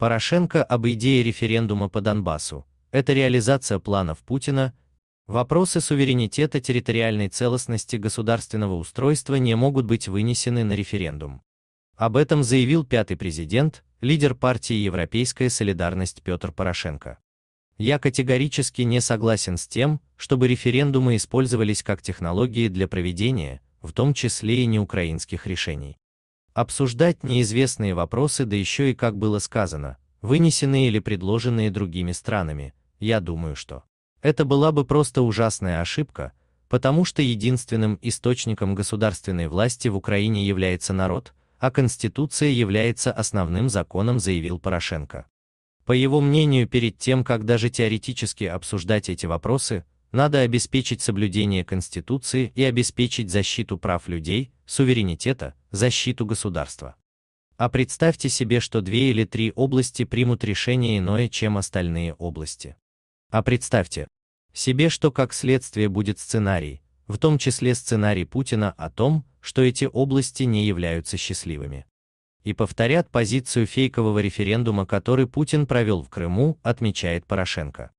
Порошенко об идее референдума по Донбассу. Это реализация планов Путина. Вопросы суверенитета территориальной целостности государственного устройства не могут быть вынесены на референдум. Об этом заявил пятый президент, лидер партии «Европейская солидарность» Петр Порошенко. Я категорически не согласен с тем, чтобы референдумы использовались как технологии для проведения, в том числе и неукраинских решений обсуждать неизвестные вопросы, да еще и, как было сказано, вынесенные или предложенные другими странами, я думаю, что это была бы просто ужасная ошибка, потому что единственным источником государственной власти в Украине является народ, а Конституция является основным законом, заявил Порошенко. По его мнению, перед тем, как даже теоретически обсуждать эти вопросы, надо обеспечить соблюдение Конституции и обеспечить защиту прав людей, суверенитета, защиту государства. А представьте себе, что две или три области примут решение иное, чем остальные области. А представьте себе, что как следствие будет сценарий, в том числе сценарий Путина о том, что эти области не являются счастливыми. И повторят позицию фейкового референдума, который Путин провел в Крыму, отмечает Порошенко.